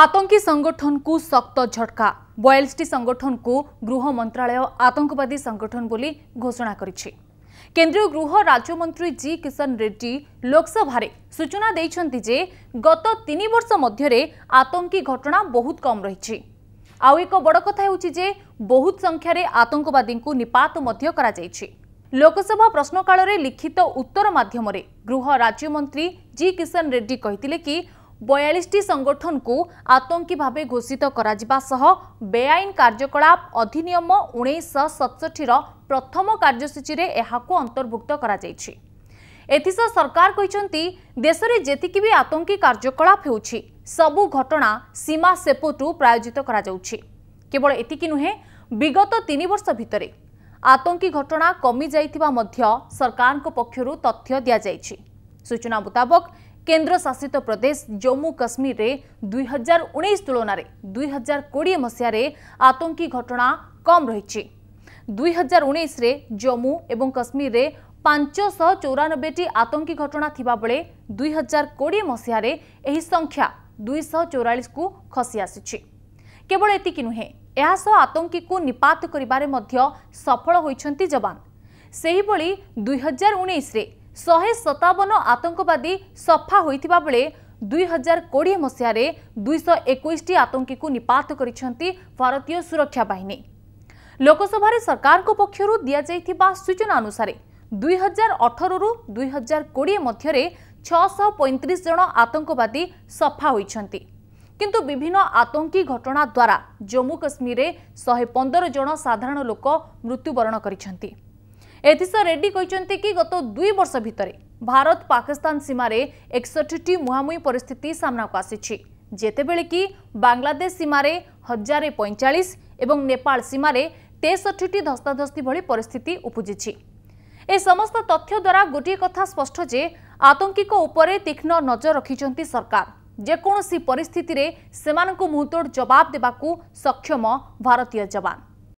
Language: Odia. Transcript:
ଆତଙ୍କୀ ସଂଗଠନକୁ ଶକ୍ତ ଝଟକା ବୟାଲିଶଟି ସଂଗଠନକୁ ଗୃହ ମନ୍ତ୍ରାଳୟ ଆତଙ୍କବାଦୀ ସଂଗଠନ ବୋଲି ଘୋଷଣା କରିଛି କେନ୍ଦ୍ରୀୟ ଗୃହ ରାଜ୍ୟମନ୍ତ୍ରୀ ଜି କିଶନ ରେଡ୍ଡୀ ଲୋକସଭାରେ ସୂଚନା ଦେଇଛନ୍ତି ଯେ ଗତ ତିନି ବର୍ଷ ମଧ୍ୟରେ ଆତଙ୍କୀ ଘଟଣା ବହୁତ କମ୍ ରହିଛି ଆଉ ଏକ ବଡ଼ କଥା ହେଉଛି ଯେ ବହୁତ ସଂଖ୍ୟାରେ ଆତଙ୍କବାଦୀଙ୍କୁ ନିପାତ ମଧ୍ୟ କରାଯାଇଛି ଲୋକସଭା ପ୍ରଶ୍ନକାଳରେ ଲିଖିତ ଉତ୍ତର ମାଧ୍ୟମରେ ଗୃହ ରାଜ୍ୟମନ୍ତ୍ରୀ ଜି କିଶନ ରେଡ୍ଡୀ କହିଥିଲେ କି বয়াল্লিশটি সংগঠনকু আতঙ্কী ভাবে ঘোষিত করা বেআইন কার্যকলাপ অধিনিয়ম উনিশশহ সতষঠির প্রথম কার্যসূচীরে এখন অন্তর্ভুক্ত করা যাই এসহ সরকার কিন্তু দেশের যেতিকি আতঙ্কী কার্যকলাপ হচ্ছে সবু ঘটনা সীমা সেপটু প্রায়োজিত করা যাচ্ছে কেবল এতিকি নুহে বিগত তিন বর্ষ ভিতরে আতঙ্কী ঘটনা কমি যাই সরকার পক্ষ তথ্য দিয়া যাই সূচনা মুতাবক কেন্দ্রশাসিত প্রদেশ জম্মু কাশ্মীরে দুই হাজার উনিশ তুলনায় দুই হাজার কোড়িয়ে মশায় আতঙ্কী ঘটনা কম রয়েছে দুই হাজার উনিশে জম্মু এবং কাশ্মীরে ପାଞ୍ଚଶହ ଚଉରାନବେଟି ଆତଙ୍କୀ ଘଟଣା ଥିବାବେଳେ ଦୁଇ ହଜାର କୋଡ଼ିଏ ମସିହାରେ ଏହି ସଂଖ୍ୟା ଦୁଇଶହ ଚଉରାଳିଶକୁ ଖସି ଆସିଛି କେବଳ ଏତିକି ନୁହେଁ ଏହା ସହ ଆତଙ୍କୀକୁ ନିପାତ କରିବାରେ ମଧ୍ୟ ସଫଳ ହୋଇଛନ୍ତି ଯବାନ ସେହିଭଳି ଦୁଇହଜାର ଉଣେଇଶରେ ଶହେ ସତାବନ ଆତଙ୍କବାଦୀ ସଫା ହୋଇଥିବା ବେଳେ ଦୁଇ ହଜାର କୋଡ଼ିଏ ମସିହାରେ ଦୁଇଶହ ଏକୋଇଶଟି ଆତଙ୍କୀକୁ ନିପାତ କରିଛନ୍ତି ଭାରତୀୟ ସୁରକ୍ଷା ବାହିନୀ ଲୋକସଭାରେ ସରକାରଙ୍କ ପକ୍ଷରୁ ଦିଆଯାଇଥିବା ସୂଚନା ଅନୁସାରେ ଦୁଇ ହଜାର ଅଠରରୁ ଦୁଇ ହଜାର କୋଡ଼ିଏ ମଧ୍ୟରେ ଛଅଶହ ପଇଁତିରିଶ ଜଣ ଆତଙ୍କବାଦୀ ସଫା ହୋଇଛନ୍ତି କିନ୍ତୁ ବିଭିନ୍ନ ଆତଙ୍କୀ ଘଟଣା ଦ୍ୱାରା ଜମ୍ମୁ କାଶ୍ମୀରରେ ଶହେ ପନ୍ଦର ଜଣ ସାଧାରଣ ଲୋକ ମୃତ୍ୟୁବରଣ କରିଛନ୍ତି ଏଥିସହ ରେଡ୍ଡି କହିଛନ୍ତି କି ଗତ ଦୁଇ ବର୍ଷ ଭିତରେ ଭାରତ ପାକିସ୍ତାନ ସୀମାରେ ଏକଷଠିଟି ମୁହାଁମୁହିଁ ପରିସ୍ଥିତି ସାମ୍ନାକୁ ଆସିଛି ଯେତେବେଳେ କି ବାଂଲାଦେଶ ସୀମାରେ ହଜାରେ ପଇଁଚାଳିଶ ଏବଂ ନେପାଳ ସୀମାରେ ତେଷଠିଟି ଧସ୍ତାଧସ୍ତି ଭଳି ପରିସ୍ଥିତି ଉପୁଜିଛି ଏ ସମସ୍ତ ତଥ୍ୟ ଦ୍ୱାରା ଗୋଟିଏ କଥା ସ୍ପଷ୍ଟ ଯେ ଆତଙ୍କୀଙ୍କ ଉପରେ ତୀକ୍ଷ୍ଣ ନଜର ରଖିଛନ୍ତି ସରକାର ଯେକୌଣସି ପରିସ୍ଥିତିରେ ସେମାନଙ୍କୁ ମୁହତୋଡ଼ ଜବାବ ଦେବାକୁ ସକ୍ଷମ ଭାରତୀୟ ଯବାନ